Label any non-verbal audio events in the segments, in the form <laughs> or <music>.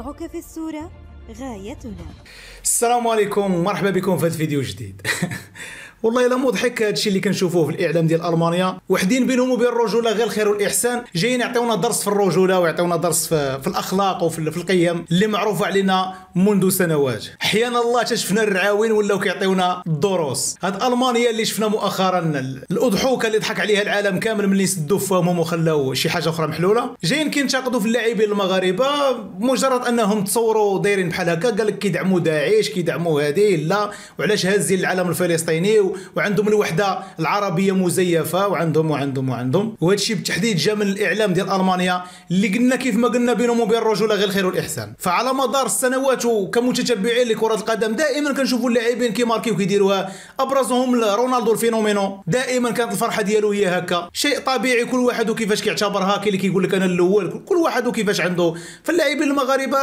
وضعك في الصورة غايتنا السلام عليكم مرحبا بكم في هذا الفيديو جديد <laughs> والله الا مضحك هادشي اللي كنشوفوه في الاعلام ديال المانيا وحدين بينهم وبين الرجوله غير الخير والاحسان جايين يعطيونا درس في الرجوله ويعطيونا درس في, في الاخلاق وفي القيم اللي معروفه علينا منذ سنوات احيانا الله تشفنا الرعاوين ولاو كيعطيونا الدروس هاد المانيا اللي شفنا مؤخرا الاضحوكه اللي ضحك عليها العالم كامل ملي سدوا فمهم وخلاو شي حاجه اخرى محلوله جايين كينتقدوا في اللاعبين المغاربه مجرد انهم تصوروا دايرين بحال هكا قال لك كيدعموا داعش كيدعموا هذه لا وعلاش هازين العلم الفلسطيني وعندهم الوحده العربيه مزيفه وعندهم وعندهم وعندهم وهذا الشيء بالتحديد جا من الاعلام ديال المانيا اللي قلنا كيف ما قلنا بينهم وبين الرجوله غير الخير والاحسان فعلى مدار السنوات وكمتتبعين لكره القدم دائما كنشوفوا اللاعبين كيماركيو كيديروها ابرزهم رونالدو الفينومينو دائما كانت الفرحه ديالو هي هكا شيء طبيعي كل واحد وكيفاش كيعتبرها كاين اللي كيقول لك انا الاول كل واحد وكيفاش عنده فاللاعبين المغاربه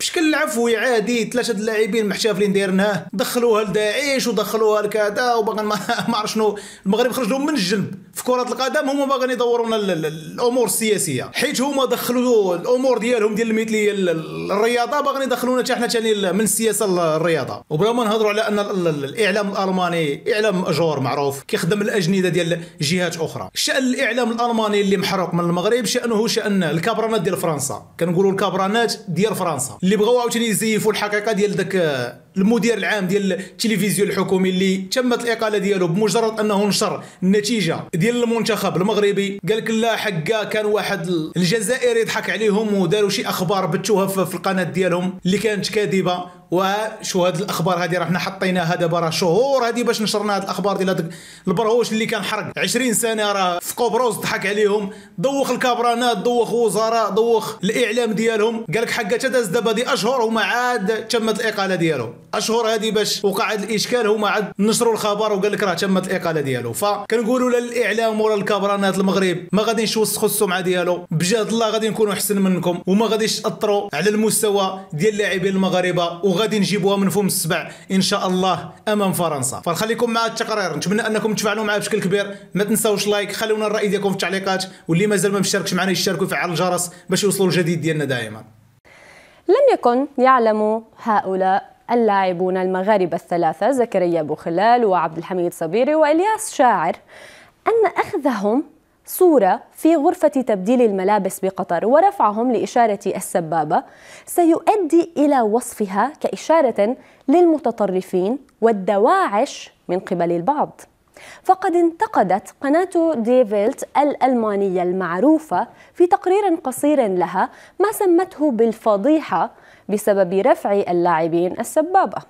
بشكل عفوي عادي ثلاثه اللاعبين محتفلين دايرينها دخلوها لداعش ودخلوها لكذا ما <laughs> ما عرف شنو المغرب خرج لهم من الجنب في كره القدم هما باغيين يدورون الامور السياسيه حيت هما دخلوا الامور ديالهم ديال المثليه الرياضه باغيين يدخلونا حتى حنا تاني من السياسه للرياضه وبلا ما نهضروا على ان الاعلام الالماني اعلام ماجور معروف كيخدم الاجنده ديال جهات اخرى شان الاعلام الالماني اللي محروق من المغرب شانه شان الكابرانات ديال فرنسا كنقولوا الكابرانات ديال فرنسا اللي بغاو عاوتاني يزيفوا الحقيقه ديال داك المدير العام ديال التلفزيون الحكومي اللي تمت الاقاله ديالو بمجرد انه نشر النتيجه ديال المنتخب المغربي قال لك لا حكا كان واحد الجزائري يضحك عليهم وداروا شي اخبار بثوها في القناه ديالهم اللي كانت كاذبه وشو هاد الاخبار هذه حنا حطينا هذا برا شهور هذه باش نشرنا هاد الاخبار ديال هذاك البرهوش اللي كان حرق 20 سنه راه في قبرص ضحك عليهم دوخ الكابرانات دوخ وزراء دوخ الاعلام ديالهم قال لك حقا داز دابا دي اشهر وما عاد تمت الاقاله ديالو اشهر هذه باش وقع هذا الاشكال هما عاد نشروا الخبر وقال لك راه تمت الاقاله ديالو فكنقولوا للاعلام ولا الكابرانات المغرب ما غاديش يوسخوا السمعه ديالو بجهد الله غادي نكونوا احسن منكم وما غاديش تاثروا على المستوى ديال اللاعبين المغاربه وغادي نجيبوها من فم السبع ان شاء الله امام فرنسا فنخليكم مع التقرير نتمنى انكم تفاعلوا معاه بشكل كبير ما تنساوش لايك خليونا الراي ديالكم في التعليقات واللي مازال ما مشتركش معنا يشترك ويفعل الجرس باش يوصلوا الجديد ديالنا دائما لم يكن يعلم هؤلاء اللاعبون المغاربة الثلاثة زكريا بوخلال وعبد الحميد صبيري وإلياس شاعر أن أخذهم صورة في غرفة تبديل الملابس بقطر ورفعهم لإشارة السبابة سيؤدي إلى وصفها كإشارة للمتطرفين والدواعش من قبل البعض فقد انتقدت قناة ديفيلت الألمانية المعروفة في تقرير قصير لها ما سمته بالفضيحة بسبب رفع اللاعبين السبابة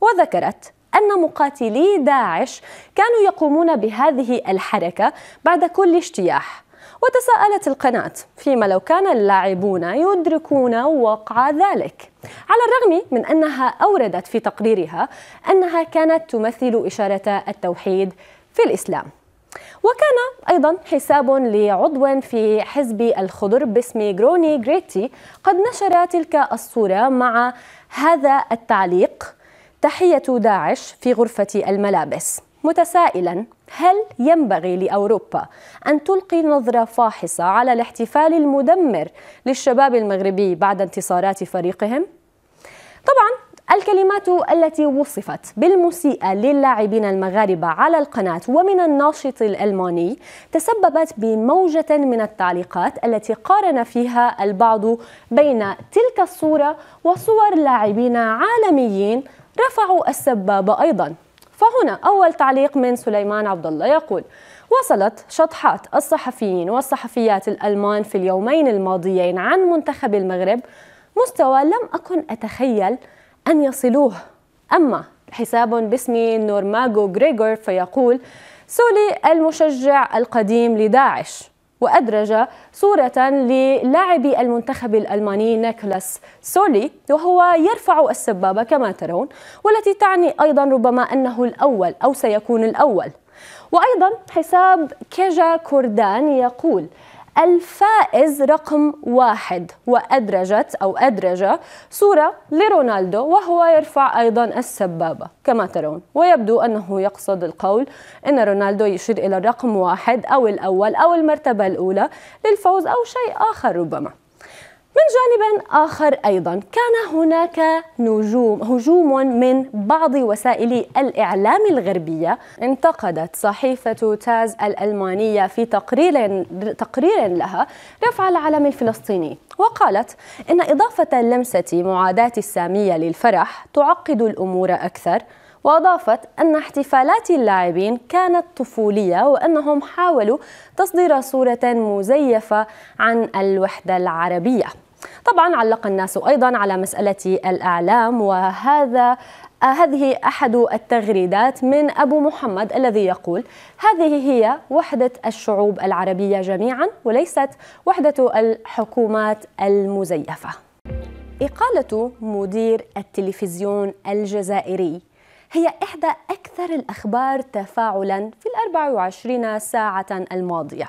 وذكرت أن مقاتلي داعش كانوا يقومون بهذه الحركة بعد كل اجتياح وتساءلت القناة فيما لو كان اللاعبون يدركون وقع ذلك على الرغم من أنها أوردت في تقريرها أنها كانت تمثل إشارة التوحيد في الإسلام وكان أيضا حساب لعضو في حزب الخضر باسم جروني غريتي قد نشر تلك الصورة مع هذا التعليق تحية داعش في غرفة الملابس متسائلا هل ينبغي لاوروبا ان تلقي نظره فاحصه على الاحتفال المدمر للشباب المغربي بعد انتصارات فريقهم؟ طبعا الكلمات التي وصفت بالمسيئة للاعبين المغاربة على القناة ومن الناشط الألماني تسببت بموجة من التعليقات التي قارن فيها البعض بين تلك الصورة وصور لاعبين عالميين رفعوا السبابة أيضا فهنا أول تعليق من سليمان عبد الله يقول وصلت شطحات الصحفيين والصحفيات الألمان في اليومين الماضيين عن منتخب المغرب مستوى لم أكن أتخيل أن يصلوه أما حساب باسم نورماغو غريغور فيقول سولي المشجع القديم لداعش وأدرج صورة للاعب المنتخب الألماني نيكولاس سولي وهو يرفع السبابة كما ترون والتي تعني أيضا ربما أنه الأول أو سيكون الأول وأيضا حساب كيجا كوردان يقول الفائز رقم واحد وأدرجت أو أدرج صورة لرونالدو وهو يرفع أيضا السبابة كما ترون ويبدو أنه يقصد القول أن رونالدو يشير إلى الرقم واحد أو الأول أو المرتبة الأولى للفوز أو شيء آخر ربما من جانب آخر أيضا كان هناك نجوم هجوم من بعض وسائل الإعلام الغربية انتقدت صحيفة تاز الألمانية في تقرير تقرير لها رفع العلم الفلسطيني وقالت إن إضافة لمسة معاداة السامية للفرح تعقد الأمور أكثر وأضافت أن احتفالات اللاعبين كانت طفولية وأنهم حاولوا تصدير صورة مزيفة عن الوحدة العربية طبعا علق الناس أيضا على مسألة الأعلام وهذا هذه أحد التغريدات من أبو محمد الذي يقول هذه هي وحدة الشعوب العربية جميعا وليست وحدة الحكومات المزيفة إقالة مدير التلفزيون الجزائري هي إحدى أكثر الأخبار تفاعلا في الأربع وعشرين ساعة الماضية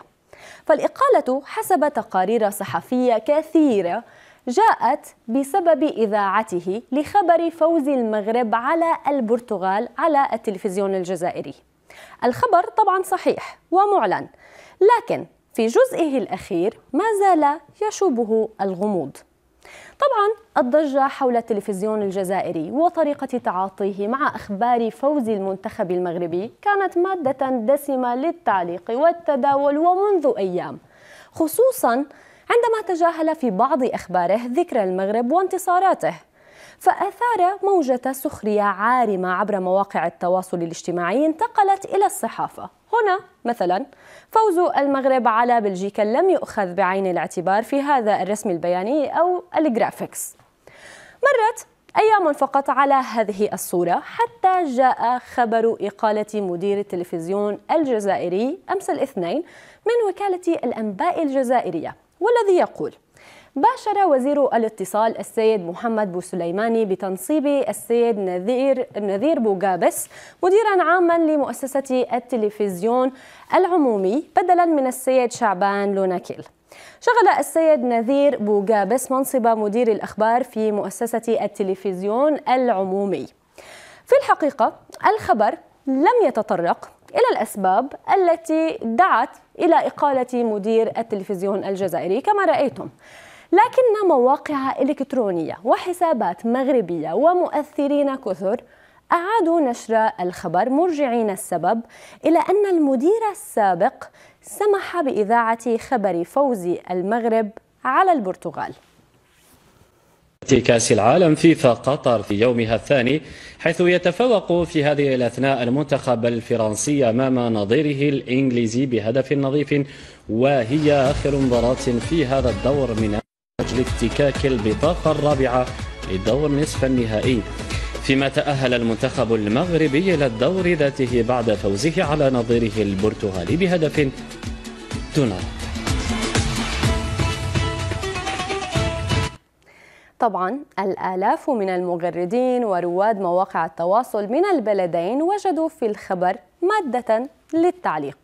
فالإقالة حسب تقارير صحفية كثيرة جاءت بسبب إذاعته لخبر فوز المغرب على البرتغال على التلفزيون الجزائري الخبر طبعا صحيح ومعلن لكن في جزئه الأخير ما زال يشوبه الغموض طبعا الضجة حول التلفزيون الجزائري وطريقة تعاطيه مع أخبار فوز المنتخب المغربي كانت مادة دسمة للتعليق والتداول ومنذ أيام خصوصا عندما تجاهل في بعض أخباره ذكر المغرب وانتصاراته فأثار موجة سخرية عارمة عبر مواقع التواصل الاجتماعي انتقلت إلى الصحافة هنا مثلا فوز المغرب على بلجيكا لم يؤخذ بعين الاعتبار في هذا الرسم البياني أو الجرافيكس مرت أيام فقط على هذه الصورة حتى جاء خبر إقالة مدير التلفزيون الجزائري أمس الاثنين من وكالة الأنباء الجزائرية والذي يقول باشر وزير الاتصال السيد محمد بو سليماني بتنصيب السيد نذير نذير بوغابس مديرا عاما لمؤسسة التلفزيون العمومي بدلا من السيد شعبان لوناكيل شغل السيد نذير بوغابس منصب مدير الأخبار في مؤسسة التلفزيون العمومي في الحقيقة الخبر لم يتطرق إلى الأسباب التي دعت إلى إقالة مدير التلفزيون الجزائري كما رأيتم لكن مواقع إلكترونية وحسابات مغربية ومؤثرين كثر أعادوا نشر الخبر مرجعين السبب إلى أن المدير السابق سمح بإذاعة خبر فوز المغرب على البرتغال كأس العالم فيفا قطر في يومها الثاني حيث يتفوق في هذه الأثناء المنتخب الفرنسي أمام نظيره الإنجليزي بهدف نظيف وهي آخر مباراة في هذا الدور من أجل لافتكاك البطاقة الرابعة لدور نصف النهائي فيما تأهل المنتخب المغربي إلى الدور ذاته بعد فوزه على نظيره البرتغالي بهدف دون طبعا الآلاف من المغردين ورواد مواقع التواصل من البلدين وجدوا في الخبر مادة للتعليق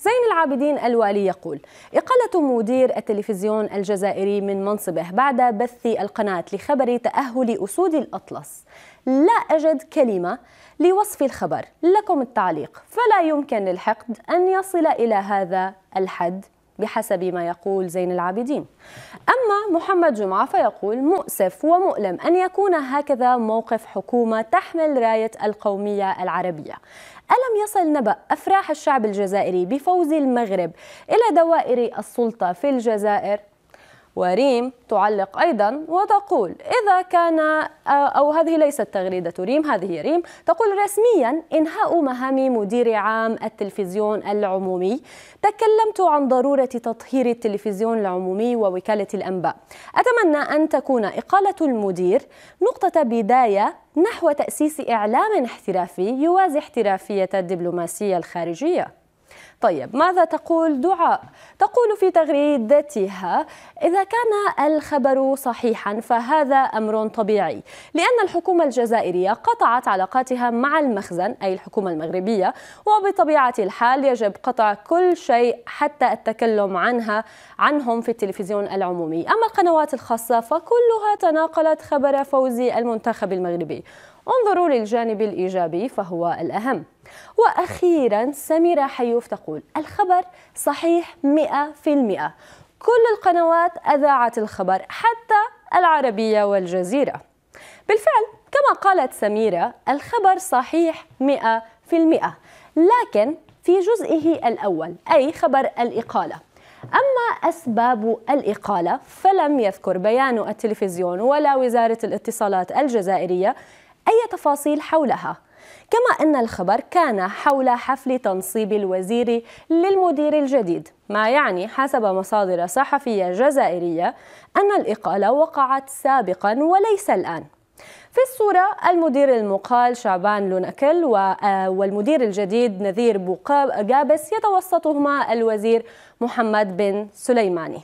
زين العابدين الوالي يقول إقالة مدير التلفزيون الجزائري من منصبه بعد بث القناة لخبر تأهل أسود الأطلس لا أجد كلمة لوصف الخبر لكم التعليق فلا يمكن للحقد أن يصل إلى هذا الحد بحسب ما يقول زين العابدين أما محمد جمعة فيقول مؤسف ومؤلم أن يكون هكذا موقف حكومة تحمل راية القومية العربية ألم يصل نبأ أفراح الشعب الجزائري بفوز المغرب إلى دوائر السلطة في الجزائر؟ وريم تعلق أيضا وتقول إذا كان آه، أو هذه ليست تغريدة ريم هذه ريم تقول رسميا إنهاء مهام مدير عام التلفزيون العمومي تكلمت عن ضرورة تطهير التلفزيون العمومي ووكالة الأنباء أتمنى أن تكون إقالة المدير نقطة بداية نحو تأسيس إعلام احترافي يوازي احترافية الدبلوماسية الخارجية طيب ماذا تقول دعاء؟ تقول في تغريدتها إذا كان الخبر صحيحا فهذا أمر طبيعي لأن الحكومة الجزائرية قطعت علاقاتها مع المخزن أي الحكومة المغربية وبطبيعة الحال يجب قطع كل شيء حتى التكلم عنها عنهم في التلفزيون العمومي أما القنوات الخاصة فكلها تناقلت خبر فوز المنتخب المغربي انظروا للجانب الإيجابي فهو الأهم وأخيرا سميرة حيوف تقول الخبر صحيح 100% كل القنوات أذاعت الخبر حتى العربية والجزيرة بالفعل كما قالت سميرة الخبر صحيح 100% لكن في جزئه الأول أي خبر الإقالة أما أسباب الإقالة فلم يذكر بيان التلفزيون ولا وزارة الاتصالات الجزائرية أي تفاصيل حولها كما أن الخبر كان حول حفل تنصيب الوزير للمدير الجديد ما يعني حسب مصادر صحفية جزائرية أن الإقالة وقعت سابقا وليس الآن في الصورة المدير المقال شعبان لونكل آه، والمدير الجديد نذير بوقاب جابس يتوسطهما الوزير محمد بن سليماني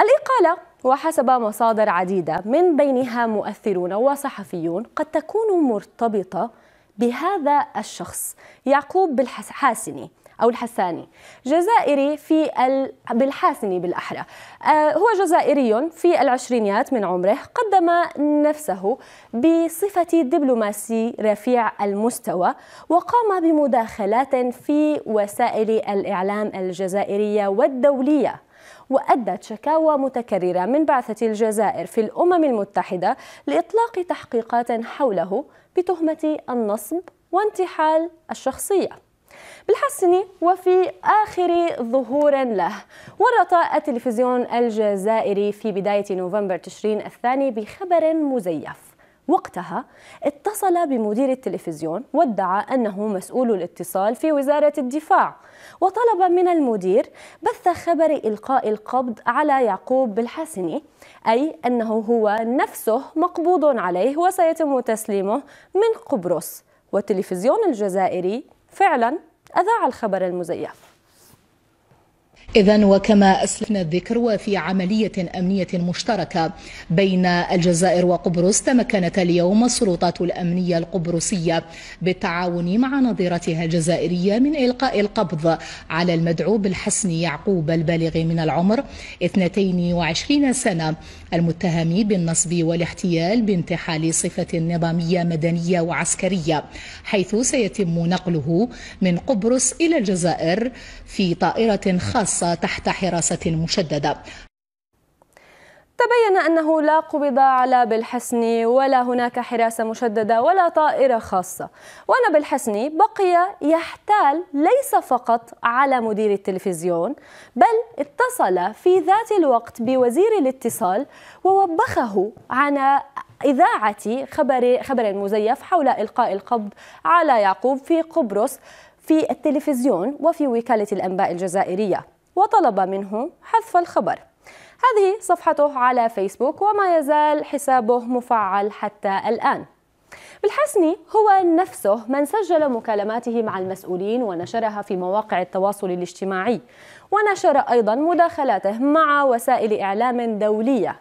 الإقالة وحسب مصادر عديدة من بينها مؤثرون وصحفيون قد تكون مرتبطة بهذا الشخص يعقوب بالحاسني أو الحساني جزائري في ال... بالحاسني بالأحرى آه هو جزائري في العشرينيات من عمره قدم نفسه بصفة دبلوماسي رفيع المستوى وقام بمداخلات في وسائل الإعلام الجزائرية والدولية وأدت شكاوى متكررة من بعثة الجزائر في الأمم المتحدة لإطلاق تحقيقات حوله بتهمة النصب وانتحال الشخصية بالحسني وفي آخر ظهور له ورط التلفزيون الجزائري في بداية نوفمبر تشرين الثاني بخبر مزيف وقتها اتصل بمدير التلفزيون وادعى أنه مسؤول الاتصال في وزارة الدفاع وطلب من المدير بث خبر إلقاء القبض على يعقوب بالحسني أي أنه هو نفسه مقبوض عليه وسيتم تسليمه من قبرص والتلفزيون الجزائري فعلا أذاع الخبر المزيف إذا وكما أسلفنا الذكر وفي عملية أمنية مشتركة بين الجزائر وقبرص تمكنت اليوم السلطات الأمنية القبرصية بالتعاون مع نظيرتها الجزائرية من إلقاء القبض على المدعو بالحسن يعقوب البالغ من العمر 22 سنة المتهم بالنصب والاحتيال بانتحال صفة نظامية مدنية وعسكرية حيث سيتم نقله من قبرص إلى الجزائر في طائرة خاصة تحت حراسة مشددة تبين أنه لا قبض على بالحسني ولا هناك حراسة مشددة ولا طائرة خاصة وأن بالحسني بقي يحتال ليس فقط على مدير التلفزيون بل اتصل في ذات الوقت بوزير الاتصال ووبخه عن إذاعة خبر, خبر مزيف حول إلقاء القبض على يعقوب في قبرص في التلفزيون وفي وكالة الأنباء الجزائرية وطلب منه حذف الخبر هذه صفحته على فيسبوك وما يزال حسابه مفعل حتى الآن بالحسني هو نفسه من سجل مكالماته مع المسؤولين ونشرها في مواقع التواصل الاجتماعي ونشر أيضا مداخلاته مع وسائل إعلام دولية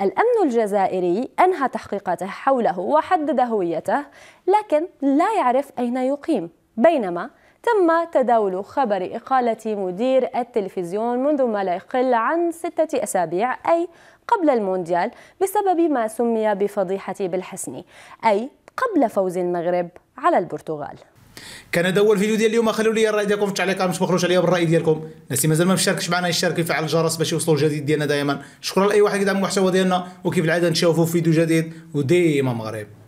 الأمن الجزائري أنهى تحقيقاته حوله وحدد هويته لكن لا يعرف أين يقيم بينما تم تداول خبر إقالة مدير التلفزيون منذ ما لا يقل عن ستة أسابيع أي قبل المونديال بسبب ما سمي بفضيحة بالحسني أي قبل فوز المغرب على البرتغال كان هذا هو الفيديو ديال اليوم خلوا لي الراي ديالكم في التعليقات باش مخلوش نخرج عليا بالراي ديالكم الناس اللي مازال ما مشاركش معنا يشارك يفعل الجرس باش يوصلوا الجديد ديالنا دائما شكرا لاي واحد يدعم المحتوى ديالنا وكيف العاده نشوفوا فيديو جديد وديما مغرب